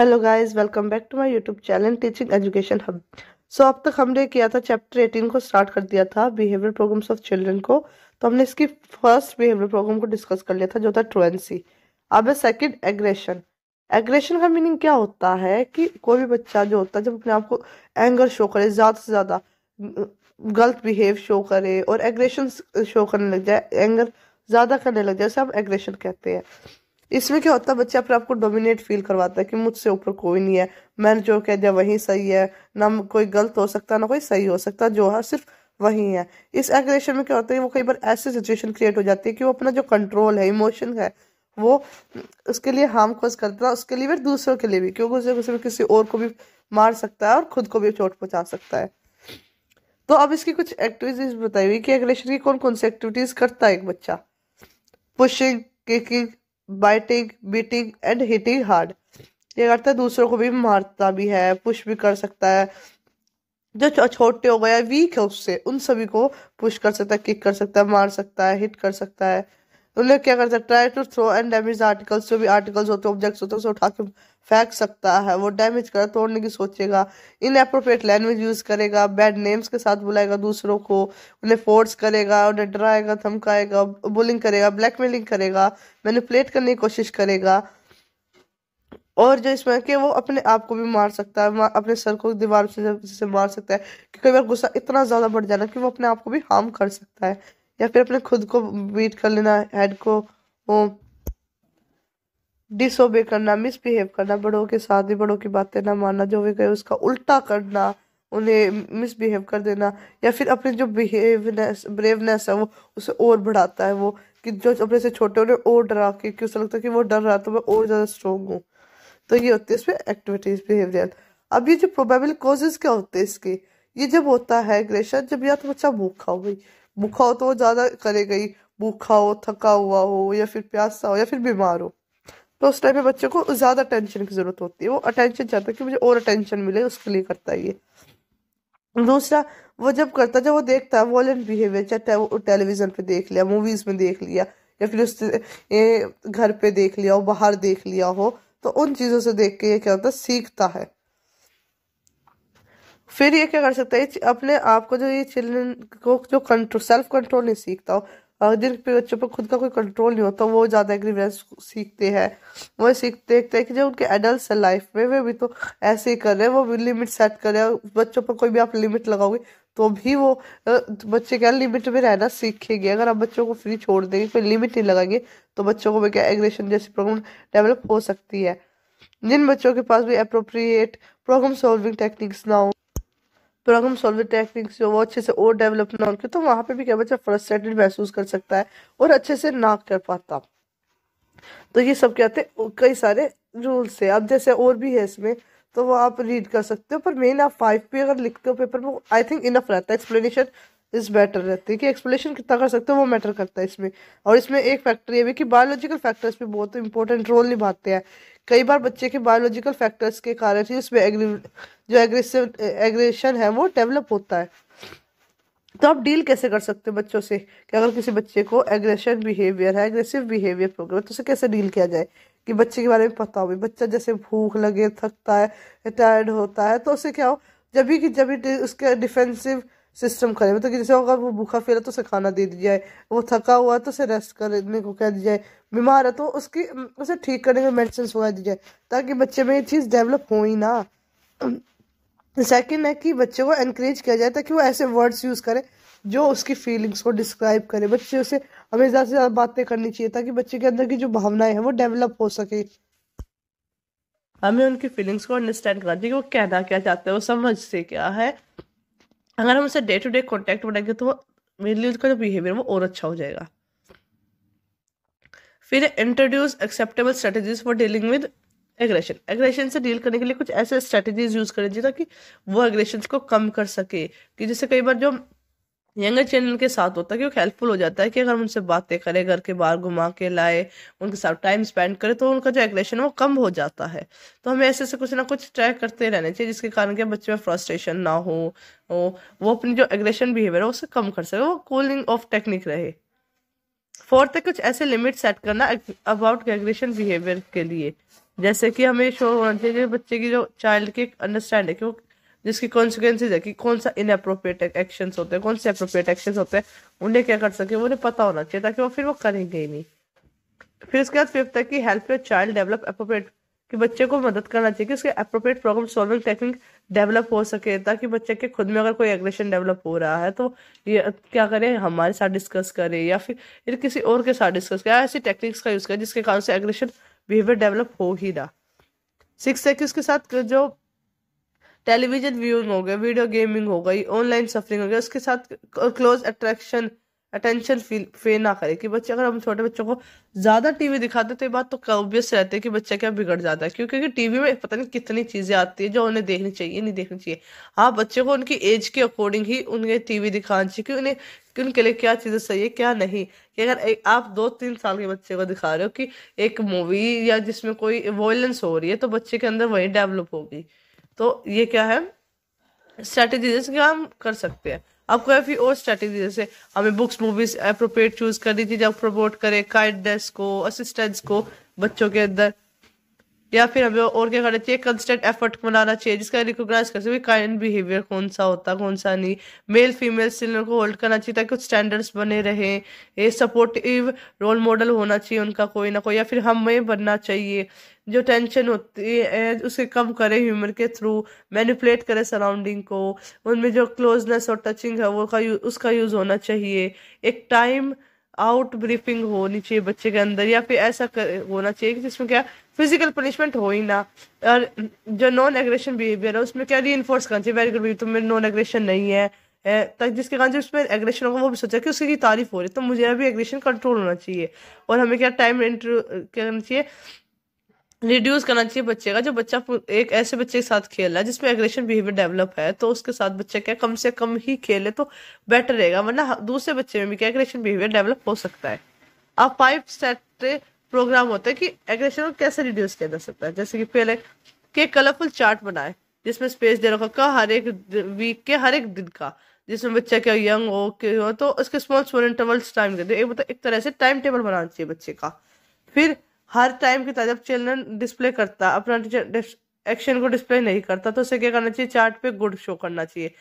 hello guys welcome back to my YouTube channel teaching education hub so अब तक हमने किया था चैप्टर 18 को स्टार्ट कर दिया था बिहेवियर प्रोग्राम्स ऑफ चिल्ड्रन को तो हमने इसकी फर्स्ट बिहेवियर प्रोग्राम को डिस्कस कर लिया था जो था ट्रुएंसी अब है सेकेंड एग्रेशन एग्रेशन का मीनिंग क्या होता है कि कोई भी बच्चा जो होता है जब अपने आप को एंगर शो करे ज़्यादा से ज़्यादा गलत बिहेव शो करे और एग्रेशन शो करने लग जाए एंगर ज़्यादा करने लग जाए उसे हम एग्रेशन कहते हैं इसमें क्या होता है बच्चा अपने आपको डोमिनेट फील करवाता है कि मुझसे ऊपर कोई नहीं है मैंने जो कह दिया वही सही है ना कोई गलत हो सकता ना कोई सही हो सकता जो है हाँ सिर्फ वही है इस एग्रेशन में क्या होता है वो कई बार ऐसी सिचुएशन क्रिएट हो जाती है कि वो अपना जो कंट्रोल है इमोशन है वो उसके लिए हार्म कोज करता है उसके लिए भी दूसरों के लिए भी क्योंकि उसे गुस्से किसी और को भी मार सकता है और खुद को भी चोट पहुंचा सकता है तो अब इसकी कुछ एक्टिविटीज बताई हुई कि एग्रेशन की कौन कौन सी एक्टिविटीज करता है एक बच्चा pushing kicking biting beating and hitting hard ये करता है दूसरों को भी मारता भी है पुश भी कर सकता है जो छोटे हो गए वीक है उससे उन सभी को पुश कर सकता है किक कर सकता है मार सकता है हिट कर सकता है उन लोग क्या करता है try to throw and damage articles जो भी आर्टिकल्स होते हैं ऑब्जेक्ट्स होते हैं उसे उठा के फेंक सकता है वो डैमेज कर तोड़ने की सोचेगा इन अप्रोप्रिएट लैंग्वेज यूज़ करेगा बैड नेम्स के साथ बुलाएगा दूसरों को उन्हें फोर्स करेगा उन्हें डराएगा धमकाएगा बुलिंग करेगा ब्लैकमेलिंग करेगा मैनिपुलेट करने की कोशिश करेगा और जो इसमें कि वो अपने आप को भी मार सकता है अपने सर को दीवार से से मार सकता है कि कई बार गुस्सा इतना ज़्यादा बढ़ जाना कि वो अपने आप को भी हार्म कर सकता है या फिर अपने खुद को बीट कर लेना हेड को वो डिसोबे करना मिसबिहेव करना बड़ों के साथ भी बड़ों की बातें ना मानना जो वे कहे उसका उल्टा करना उन्हें मिसबिहेव कर देना या फिर अपनी जो बिहेवनेस ब्रेवनेस है वो उसे और बढ़ाता है वो कि जो अपने से छोटे उन्हें और डरा के क्यों उसे लगता है कि वो डर रहा तो मैं और ज़्यादा स्ट्रोंग हूँ तो ये होती है इसमें एक्टिविटीज बिहेवियर अब ये जो प्रोबेबल कॉजेज क्या होते हैं इसके ये जब होता है ग्रेशन जब या तो बच्चा भूखा हो भाई भूखा हो तो वो ज़्यादा करेगा ही भूखा हो थका हुआ हो या फिर प्यासा हो या फिर बीमार हो तो उस टाइम पे बच्चों को ज़्यादा टेंशन की ज़रूरत होती है वो अटेंशन चाहता है कि मुझे और अटेंशन मिले उसके लिए करता है ये दूसरा वो जब करता जब वो देखता है वॉलेंट बिहेवियर चाहे वो टेलीविज़न पे देख लिया मूवीज़ में देख लिया या फिर उस घर पे देख लिया हो बाहर देख लिया हो तो उन चीज़ों से देख के ये क्या होता है सीखता है फिर ये क्या कर सकता है अपने आप को जो ये चिल्ड्रन को जो कंट्रोल सेल्फ कंट्रोल नहीं सीखता हो जिन बच्चों पर खुद का कोई कंट्रोल नहीं होता वो ज़्यादा एग्रीवेंस सीखते हैं वो सीखते देखते हैं कि जो उनके एडल्ट लाइफ में वे भी तो ऐसे ही कर रहे हैं वो भी लिमिट सेट कर रहे हैं बच्चों पर कोई भी आप लिमिट लगाओगे तो भी वो बच्चे क्या लिमिट में रहना सीखेंगे अगर आप बच्चों को फ्री छोड़ देंगे कोई लिमिट नहीं लगाएंगे तो बच्चों को भी क्या एग्रेशन जैसी प्रॉब्लम डेवलप हो सकती है जिन बच्चों के पास भी अप्रोप्रिएट प्रॉब्लम सॉल्विंग टेक्निक्स ना हो हम सॉल्विंग टेक्निक्स जो वो अच्छे से और डेवलप ना हो तो वहाँ पे भी क्या बच्चा फ्रस्ट्रेटेड महसूस कर सकता है और अच्छे से ना कर पाता तो ये सब क्या थे कई सारे रूल्स है अब जैसे और भी है इसमें तो वो आप रीड कर सकते हो पर मेन आप फाइव पे अगर लिखते हो पेपर में आई थिंक इनफ रहता है एक्सप्लेनेशन इस बेटर रहती है कि एक्सप्लेनेशन कितना कर सकते हो वो मैटर करता है इसमें और इसमें एक फैक्टर ये भी कि बायोलॉजिकल फैक्टर्स भी बहुत इंपॉर्टेंट रोल निभाते हैं कई बार बच्चे के बायोलॉजिकल फैक्टर्स के कारण ही उसमें जो एग्रेसिव एग्रेशन है वो डेवलप होता है तो आप डील कैसे कर सकते हैं बच्चों से कि अगर किसी बच्चे को एग्रेशन बिहेवियर है एग्रेसिव बिहेवियर प्रोग्राम तो उसे कैसे डील किया जाए कि बच्चे के बारे में पता हो बच्चा जैसे भूख लगे थकता है टायर्ड होता है तो उसे क्या हो जब भी कि जब भी उसके डिफेंसिव सिस्टम करें मतलब कि जैसे अगर वो भूखा फेरा तो उसे खाना दे दिया जाए वो थका हुआ है तो उसे रेस्ट करने को कह दिया जाए बीमार है तो उसकी उसे ठीक करने में मेडिसिन वगैरह दी जाए ताकि बच्चे में ये चीज़ डेवलप हो ही ना सेकेंड है कि बच्चे को इनक्रेज किया जाए ताकि वो ऐसे वर्ड्स यूज़ करें जो उसकी फीलिंग्स को डिस्क्राइब करे बच्चे उसे हमें ज़्यादा से ज़्यादा बातें करनी चाहिए ताकि बच्चे के अंदर की जो भावनाएं हैं वो डेवलप हो सके हमें उनकी फीलिंग्स को अंडरस्टैंड करना चाहिए कि वो कहना क्या चाहते हैं वो समझ से क्या है अगर हम उससे डे टू डे कॉन्टेक्ट बनाएंगे तो मेनली उसका जो बिहेवियर वो और अच्छा हो जाएगा फिर introduce acceptable strategies for dealing with aggression aggression से डील करने के लिए कुछ ऐसे स्ट्रेटेजीज यूज करें जिसका कि वो एग्रेशन को कम कर सके कि जैसे कई बार जो यंगर चैनल के साथ होता है क्योंकि हेल्पफुल हो जाता है कि अगर उनसे बातें करें घर के बाहर घुमा के लाए उनके साथ टाइम स्पेंड करें तो उनका जो एग्रेशन वो कम हो जाता है तो हमें ऐसे ऐसे कुछ ना कुछ ट्राई करते रहना चाहिए जिसके कारण के बच्चे में फ्रस्ट्रेशन ना हो वो अपनी जो एग्रेशन बिहेवियर है उसे कम कर सके वो कूलिंग ऑफ टेक्निक रहे फोर्थ है कुछ ऐसे लिमिट सेट करना अबाउट एग्रेशन बिहेवियर के लिए जैसे कि हमें शोर होना चाहिए बच्चे की जो चाइल्ड की अंडरस्टैंड है कि वो जिसके कॉन्सिक्वेंसेज है कि कौन सा इनअप्रोप्रिएट एक्शन होते हैं कौन से अप्रोप्रिएट एक्शन होते हैं उन्हें क्या कर सके उन्हें पता होना चाहिए ताकि वो फिर वो करेंगे ही नहीं फिर उसके बाद फिफ्थ है कि help your child develop appropriate कि बच्चे को मदद करना चाहिए कि उसके appropriate problem solving technique develop हो सके ताकि बच्चे के खुद में अगर कोई एग्रेशन डेवलप हो रहा है तो ये क्या करें हमारे साथ डिस्कस करें या फिर फिर किसी और के साथ डिस्कस करें ऐसी टेक्निक्स का यूज़ करें जिसके कारण से एग्रेशन बिहेवियर डेवलप हो ही रहा सिक्स है कि उसके साथ जो टेलीविजन व्यूइंग हो गया वीडियो गेमिंग हो गई ऑनलाइन सफरिंग हो गया उसके साथ close attraction attention feel feel ना करे कि बच्चे अगर हम छोटे बच्चों को ज़्यादा टीवी दिखाते तो ये बात तो ऑब्वियस रहती है कि बच्चा क्या बिगड़ जाता है क्योंकि टीवी में पता नहीं कितनी चीज़ें आती है जो उन्हें देखनी चाहिए नहीं देखनी चाहिए हाँ बच्चे को उनकी एज के अकॉर्डिंग ही उन्हें टीवी दिखाना चाहिए उन्हें कि उनके लिए क्या चीज़ें सही है क्या नहीं कि अगर ए, आप दो तीन साल के बच्चे को दिखा रहे हो कि एक मूवी या जिसमें कोई वॉयलेंस हो रही है तो बच्चे के अंदर वही डेवलप होगी तो ये क्या है जैसे क्या हम कर सकते हैं अब भी और स्ट्रैटेजी जैसे हमें बुक्स मूवीज अप्रोप्रिएट चूज करनी थी जब प्रमोट करे काइंडनेस को असिस्टेंस को बच्चों के अंदर या फिर हमें और क्या करना चाहिए कंस्टेंट एफर्ट बनाना चाहिए जिसका रिकोगनाइज कर सकते काइंड बिहेवियर कौन सा होता कौन सा नहीं मेल फीमेल सिलेंडर को होल्ड करना चाहिए ताकि कुछ स्टैंडर्ड्स बने रहे ये सपोर्टिव रोल मॉडल होना चाहिए उनका कोई ना कोई या फिर हमें बनना चाहिए जो टेंशन होती है उसे कम करें ह्यूमर के थ्रू मैनिपुलेट करें सराउंडिंग को उनमें जो क्लोजनेस और टचिंग है वो का यू, उसका यूज़ होना चाहिए एक टाइम आउट ब्रीफिंग होनी चाहिए बच्चे के अंदर या फिर ऐसा कर, होना चाहिए कि जिसमें क्या फिजिकल पनिशमेंट हो ही ना और जो नॉन एग्रेशन बिहेवियर है उसमें क्या री इन्फोर्स करना चाहिए वेरी गुड तुम्हें नॉन एग्रेशन नहीं है तक जिसके कारण जो उसमें एग्रेशन होगा वो भी सोचा कि उसकी तारीफ हो रही है तो मुझे अभी एग्रेशन कंट्रोल होना चाहिए और हमें क्या टाइम क्या करना चाहिए रिड्यूस करना चाहिए बच्चे का जो बच्चा एक ऐसे बच्चे के साथ खेल रहा है जिसमें एग्रेशन बिहेवियर डेवलप है तो उसके साथ बच्चा क्या कम से कम ही खेले तो बेटर रहेगा वरना दूसरे बच्चे में भी क्या एग्रेशन बिहेवियर डेवलप हो सकता है अब फाइव सेट प्रोग्राम होते हैं कि एग्रेशन को कैसे रिड्यूस किया जा सकता है जैसे कि पहले के कलरफुल चार्ट बनाए जिसमें स्पेस दे रखा का हर एक वीक के हर एक दिन का जिसमें बच्चा क्या यंग हो के हो तो उसके स्मॉल स्मॉल इंटरवल्स टाइम दे दो एक मतलब एक तरह से टाइम टेबल बनाना चाहिए बच्चे का फिर हर टाइम की तरफ चिल्ड्रन डिस्प्ले करता अपना एक्शन को डिस्प्ले नहीं करता तो उसे क्या करना चाहिए चार्ट पे गुड शो करना चाहिए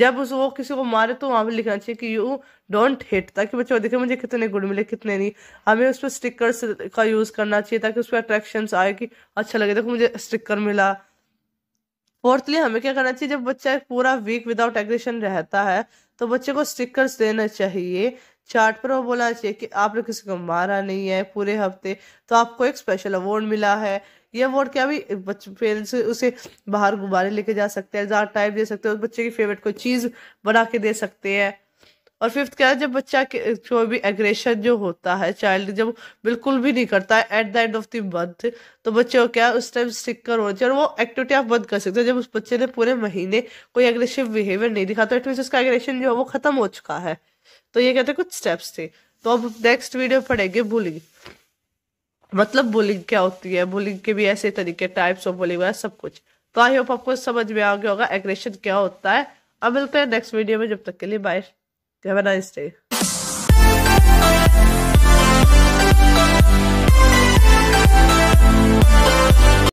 जब उस वो किसी को मारे तो वहाँ पे लिखना चाहिए कि यू डोंट हिट ताकि बच्चों देखे मुझे कितने गुड मिले कितने नहीं हमें उस पर स्टिकर्स का यूज़ करना चाहिए ताकि उस पर अट्रैक्शन आए कि अच्छा लगे देखो मुझे स्टिकर मिला फोर्थली हमें क्या करना चाहिए जब बच्चा पूरा वीक विदाउट एग्रेशन रहता है तो बच्चे को स्टिकर्स देना चाहिए चार्ट पर वो बोला चाहिए कि आपने किसी को मारा नहीं है पूरे हफ्ते तो आपको एक स्पेशल अवार्ड मिला है ये अवार्ड क्या भी बच्चे पेरेंट्स उसे बाहर गुब्बारे लेके जा सकते हैं जार टाइप दे सकते हैं बच्चे की फेवरेट कोई चीज़ बना के दे सकते हैं और फिफ्थ क्या है जब बच्चा जो भी एग्रेशन जो होता है चाइल्ड जब बिल्कुल भी नहीं करता है at the end of the month तो बच्चे को क्या उस टाइम स्टिकर होना चाहिए और वो एक्टिविटी आप बंद कर सकते हैं जब उस बच्चे ने पूरे महीने कोई एग्रेसिव बिहेवियर नहीं दिखा तो इट मीन उसका एग्रेशन जो है वो खत्म हो चुका है तो ये कहते कुछ स्टेप्स थे तो अब नेक्स्ट वीडियो पढ़ेंगे बुलिंग मतलब बुलिंग क्या होती है बुलिंग के भी ऐसे तरीके टाइप्स ऑफ बुलिंग वगैरह सब कुछ तो आई होप आपको समझ में आ गया होगा एग्रेशन क्या होता है अब मिलते हैं नेक्स्ट वीडियो में जब तक के लिए bye have a nice day